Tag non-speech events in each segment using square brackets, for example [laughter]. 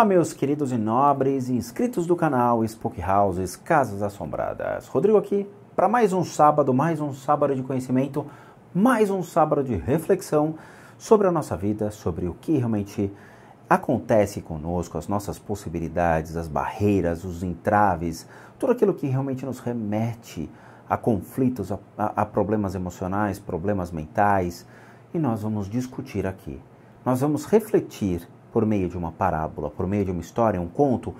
Olá, meus queridos e nobres inscritos do canal Spook Houses Casas Assombradas. Rodrigo aqui para mais um sábado, mais um sábado de conhecimento, mais um sábado de reflexão sobre a nossa vida, sobre o que realmente acontece conosco, as nossas possibilidades, as barreiras, os entraves, tudo aquilo que realmente nos remete a conflitos, a, a problemas emocionais, problemas mentais. E nós vamos discutir aqui. Nós vamos refletir por meio de uma parábola, por meio de uma história, um conto,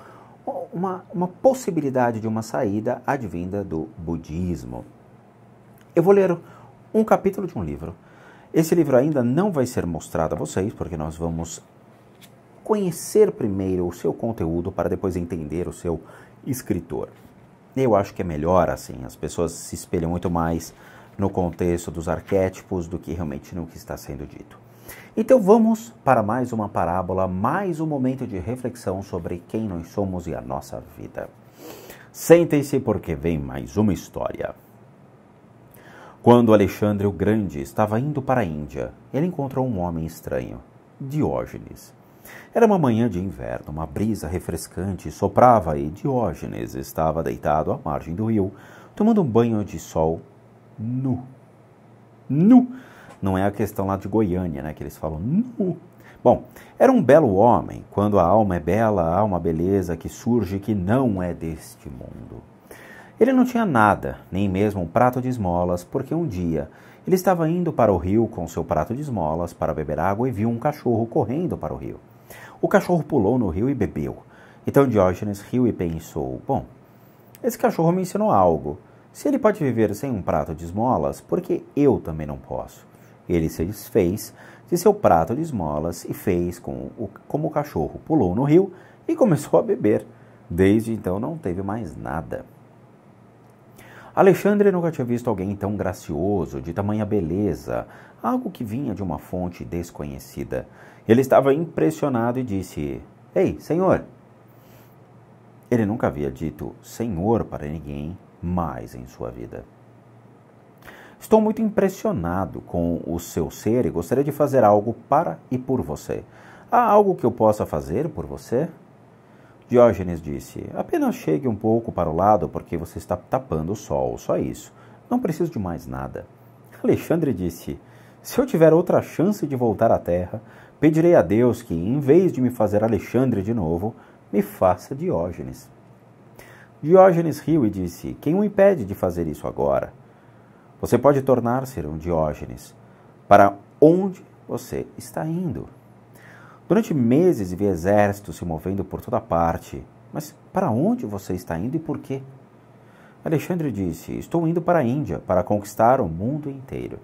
uma, uma possibilidade de uma saída advinda do budismo. Eu vou ler um capítulo de um livro. Esse livro ainda não vai ser mostrado a vocês, porque nós vamos conhecer primeiro o seu conteúdo para depois entender o seu escritor. Eu acho que é melhor assim, as pessoas se espelham muito mais no contexto dos arquétipos do que realmente no que está sendo dito. Então vamos para mais uma parábola, mais um momento de reflexão sobre quem nós somos e a nossa vida. Sentem-se porque vem mais uma história. Quando Alexandre o Grande estava indo para a Índia, ele encontrou um homem estranho, Diógenes. Era uma manhã de inverno, uma brisa refrescante soprava e Diógenes estava deitado à margem do rio, tomando um banho de sol nu. Nu! Não é a questão lá de Goiânia, né? Que eles falam nu. Bom, era um belo homem. Quando a alma é bela, há uma beleza que surge que não é deste mundo. Ele não tinha nada, nem mesmo um prato de esmolas, porque um dia ele estava indo para o rio com seu prato de esmolas para beber água e viu um cachorro correndo para o rio. O cachorro pulou no rio e bebeu. Então Diógenes riu e pensou: Bom, esse cachorro me ensinou algo. Se ele pode viver sem um prato de esmolas, por que eu também não posso? Ele se desfez de seu prato de esmolas e fez com o, como o cachorro pulou no rio e começou a beber. Desde então não teve mais nada. Alexandre nunca tinha visto alguém tão gracioso, de tamanha beleza, algo que vinha de uma fonte desconhecida. Ele estava impressionado e disse: Ei, senhor! Ele nunca havia dito senhor para ninguém mais em sua vida. Estou muito impressionado com o seu ser e gostaria de fazer algo para e por você. Há algo que eu possa fazer por você? Diógenes disse: Apenas chegue um pouco para o lado porque você está tapando o sol, só isso. Não preciso de mais nada. Alexandre disse: Se eu tiver outra chance de voltar à terra, pedirei a Deus que, em vez de me fazer Alexandre de novo, me faça Diógenes. Diógenes riu e disse: Quem o impede de fazer isso agora? Você pode tornar-se um Diógenes para onde você está indo. Durante meses vi exércitos se movendo por toda parte, mas para onde você está indo e por quê? Alexandre disse: Estou indo para a Índia para conquistar o mundo inteiro.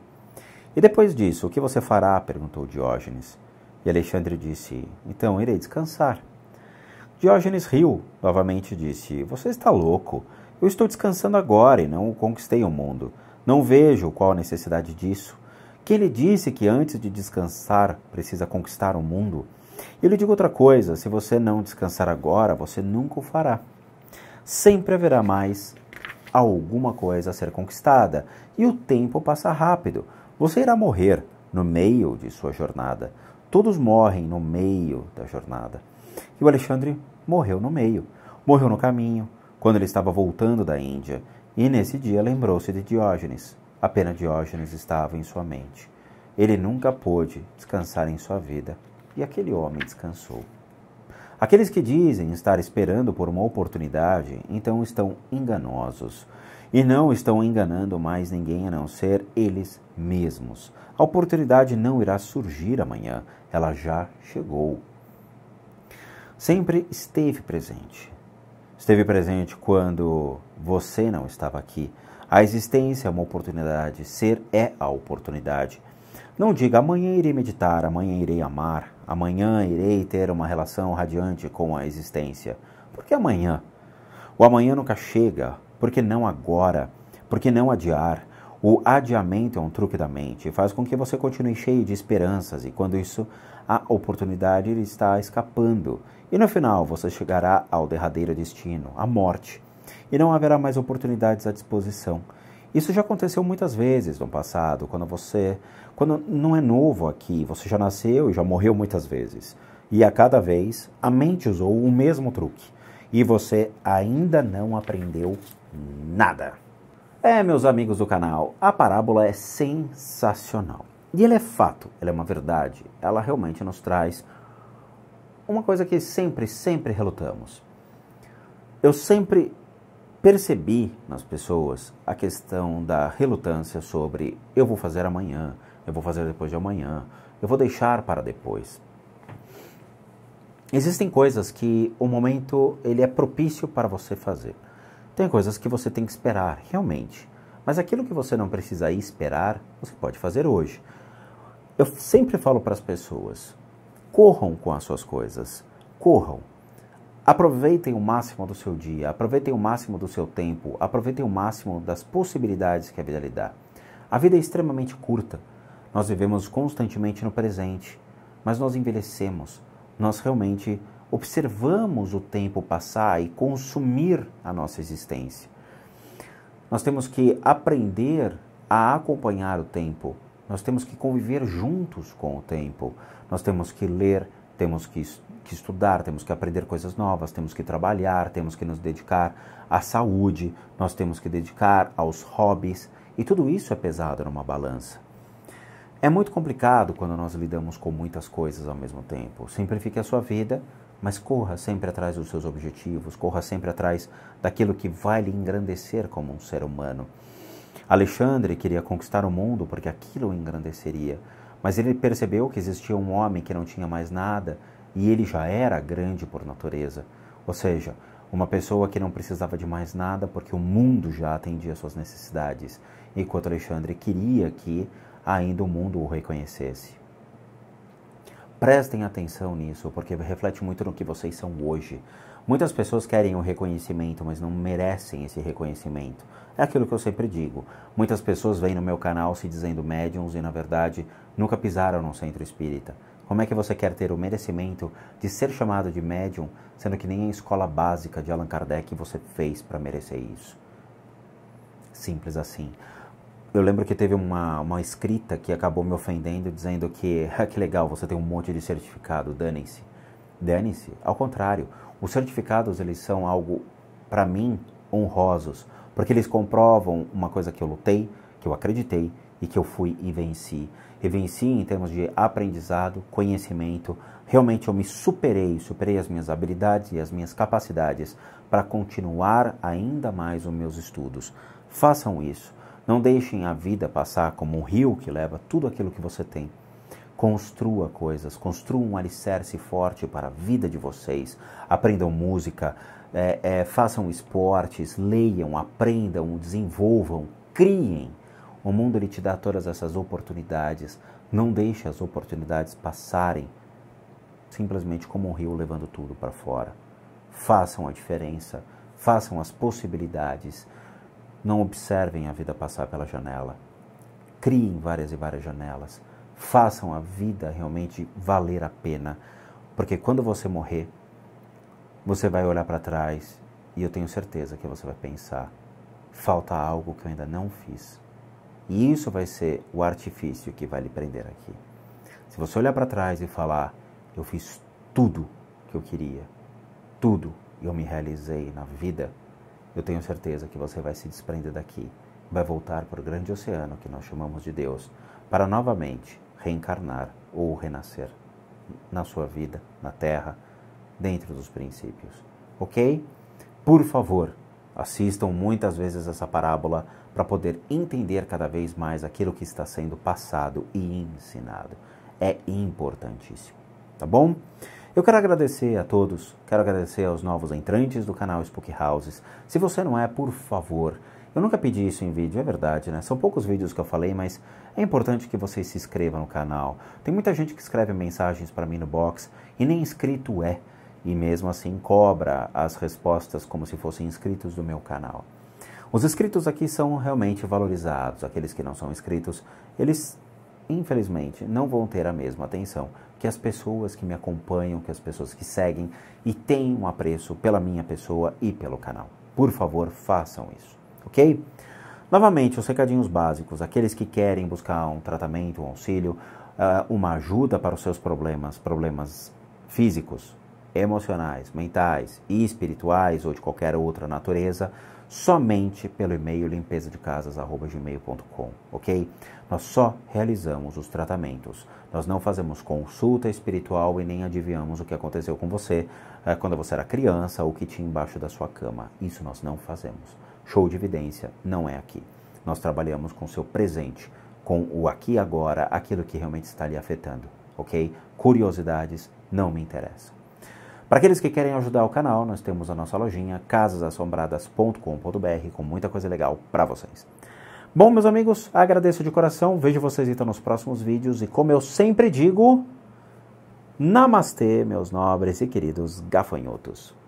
E depois disso, o que você fará? perguntou Diógenes. E Alexandre disse: Então irei descansar. Diógenes riu novamente e disse: Você está louco. Eu estou descansando agora e não conquistei o mundo. Não vejo qual a necessidade disso. Que ele disse que antes de descansar precisa conquistar o mundo. eu lhe digo outra coisa: se você não descansar agora, você nunca o fará. Sempre haverá mais alguma coisa a ser conquistada e o tempo passa rápido. Você irá morrer no meio de sua jornada. Todos morrem no meio da jornada. E o Alexandre morreu no meio. Morreu no caminho, quando ele estava voltando da Índia. E nesse dia lembrou-se de Diógenes. Apenas Diógenes estava em sua mente. Ele nunca pôde descansar em sua vida, e aquele homem descansou. Aqueles que dizem estar esperando por uma oportunidade, então estão enganosos. E não estão enganando mais ninguém a não ser eles mesmos. A oportunidade não irá surgir amanhã, ela já chegou. Sempre esteve presente, Esteve presente quando você não estava aqui. A existência é uma oportunidade, ser é a oportunidade. Não diga amanhã irei meditar, amanhã irei amar, amanhã irei ter uma relação radiante com a existência. Porque amanhã? O amanhã nunca chega, porque não agora, porque não adiar, o adiamento é um truque da mente, faz com que você continue cheio de esperanças e, quando isso, a oportunidade está escapando. E no final você chegará ao derradeiro destino, a morte, e não haverá mais oportunidades à disposição. Isso já aconteceu muitas vezes no passado, quando você, quando não é novo aqui, você já nasceu e já morreu muitas vezes. E a cada vez a mente usou o mesmo truque e você ainda não aprendeu nada. É, meus amigos do canal, a parábola é sensacional. E ela é fato, ela é uma verdade. Ela realmente nos traz uma coisa que sempre, sempre relutamos. Eu sempre percebi nas pessoas a questão da relutância sobre eu vou fazer amanhã, eu vou fazer depois de amanhã, eu vou deixar para depois. Existem coisas que o momento ele é propício para você fazer. Tem coisas que você tem que esperar, realmente. Mas aquilo que você não precisa esperar, você pode fazer hoje. Eu sempre falo para as pessoas: corram com as suas coisas, corram. Aproveitem o máximo do seu dia, aproveitem o máximo do seu tempo, aproveitem o máximo das possibilidades que a vida lhe dá. A vida é extremamente curta. Nós vivemos constantemente no presente, mas nós envelhecemos. Nós realmente observamos o tempo passar e consumir a nossa existência. Nós temos que aprender a acompanhar o tempo, nós temos que conviver juntos com o tempo, nós temos que ler, temos que, que estudar, temos que aprender coisas novas, temos que trabalhar, temos que nos dedicar à saúde, nós temos que dedicar aos hobbies, e tudo isso é pesado numa balança. É muito complicado quando nós lidamos com muitas coisas ao mesmo tempo. Simplifique a sua vida, mas corra sempre atrás dos seus objetivos, corra sempre atrás daquilo que vai lhe engrandecer como um ser humano. Alexandre queria conquistar o mundo porque aquilo o engrandeceria, mas ele percebeu que existia um homem que não tinha mais nada e ele já era grande por natureza. Ou seja, uma pessoa que não precisava de mais nada porque o mundo já atendia suas necessidades, enquanto Alexandre queria que ainda o mundo o reconhecesse. Prestem atenção nisso, porque reflete muito no que vocês são hoje. Muitas pessoas querem o reconhecimento, mas não merecem esse reconhecimento. É aquilo que eu sempre digo. Muitas pessoas vêm no meu canal se dizendo médiums e, na verdade, nunca pisaram num centro espírita. Como é que você quer ter o merecimento de ser chamado de médium, sendo que nem a escola básica de Allan Kardec você fez para merecer isso? Simples assim. Eu lembro que teve uma, uma escrita que acabou me ofendendo, dizendo que, [laughs] ah, que legal, você tem um monte de certificado, dane-se. Dane-se, ao contrário, os certificados eles são algo, para mim, honrosos, porque eles comprovam uma coisa que eu lutei, que eu acreditei e que eu fui e venci. E venci em termos de aprendizado, conhecimento, realmente eu me superei, superei as minhas habilidades e as minhas capacidades para continuar ainda mais os meus estudos. Façam isso. Não deixem a vida passar como um rio que leva tudo aquilo que você tem. Construa coisas, construa um alicerce forte para a vida de vocês. Aprendam música, é, é, façam esportes, leiam, aprendam, desenvolvam, criem. O mundo lhe te dá todas essas oportunidades. Não deixe as oportunidades passarem simplesmente como um rio levando tudo para fora. Façam a diferença, façam as possibilidades. Não observem a vida passar pela janela. Criem várias e várias janelas. Façam a vida realmente valer a pena. Porque quando você morrer, você vai olhar para trás e eu tenho certeza que você vai pensar: falta algo que eu ainda não fiz. E isso vai ser o artifício que vai lhe prender aqui. Se você olhar para trás e falar: eu fiz tudo que eu queria, tudo eu me realizei na vida eu tenho certeza que você vai se desprender daqui, vai voltar para o grande oceano que nós chamamos de Deus, para novamente reencarnar ou renascer na sua vida, na Terra, dentro dos princípios. Ok? Por favor, assistam muitas vezes essa parábola para poder entender cada vez mais aquilo que está sendo passado e ensinado. É importantíssimo, tá bom? Eu quero agradecer a todos, quero agradecer aos novos entrantes do canal Spook Houses. Se você não é, por favor, eu nunca pedi isso em vídeo, é verdade, né? São poucos vídeos que eu falei, mas é importante que você se inscreva no canal. Tem muita gente que escreve mensagens para mim no box e nem inscrito é, e mesmo assim cobra as respostas como se fossem inscritos do meu canal. Os inscritos aqui são realmente valorizados, aqueles que não são inscritos, eles infelizmente não vão ter a mesma atenção que as pessoas que me acompanham, que as pessoas que seguem e têm um apreço pela minha pessoa e pelo canal. Por favor, façam isso, ok? Novamente, os recadinhos básicos, aqueles que querem buscar um tratamento, um auxílio, ah, uma ajuda para os seus problemas, problemas físicos, emocionais, mentais e espirituais ou de qualquer outra natureza, somente pelo e-mail limpeza de casas@gmail.com, ok? Nós só realizamos os tratamentos. Nós não fazemos consulta espiritual e nem adivinhamos o que aconteceu com você é, quando você era criança ou o que tinha embaixo da sua cama. Isso nós não fazemos. Show de evidência não é aqui. Nós trabalhamos com o seu presente, com o aqui e agora, aquilo que realmente está lhe afetando, ok? Curiosidades não me interessam. Para aqueles que querem ajudar o canal, nós temos a nossa lojinha casasassombradas.com.br com muita coisa legal para vocês. Bom, meus amigos, agradeço de coração. Vejo vocês então nos próximos vídeos e como eu sempre digo, namastê, meus nobres e queridos gafanhotos.